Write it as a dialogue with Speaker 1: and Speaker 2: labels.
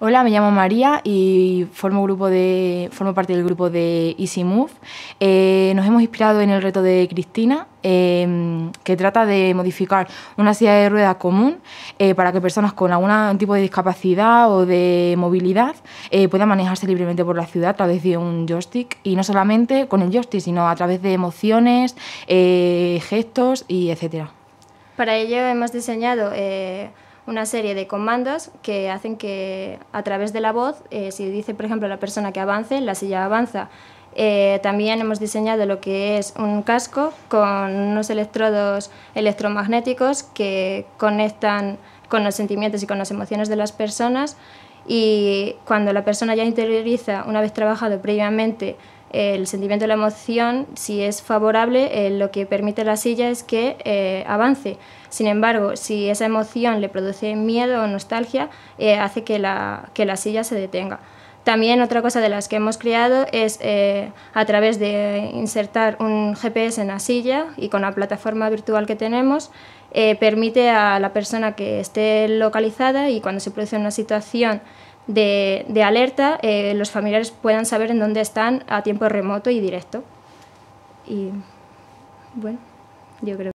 Speaker 1: Hola, me llamo María y formo, parte del grupo de Easy Move. Eh, nos hemos inspirado en el reto de Cristina, em, que trata de modificar una silla de ruedas común eh, para que personas con algún tipo de discapacidad o de movilidad eh, puedan manejarse libremente por la ciudad a través de un joystick y no solamente con el joystick, sino a través de emociones, gestos y etcétera.
Speaker 2: Para ello hemos diseñado una serie de comandos que hacen que a través de la voz, eh, si dice por ejemplo la persona que avance, la silla avanza. Eh, también hemos diseñado lo que es un casco con unos electrodos electromagnéticos que conectan con los sentimientos y con las emociones de las personas y cuando la persona ya interioriza, una vez trabajado previamente, el sentimiento de la emoción, si es favorable, eh, lo que permite la silla es que eh, avance. Sin embargo, si esa emoción le produce miedo o nostalgia, eh, hace que la, silla se detenga. También otra cosa de las que hemos creado es a través de insertar un GPS en la silla y con la plataforma virtual que tenemos, permite a la persona que esté localizada y cuando se produce una situación de, alerta, eh, los familiares puedan saber en dónde están a tiempo remoto y directo. Y bueno, yo creo.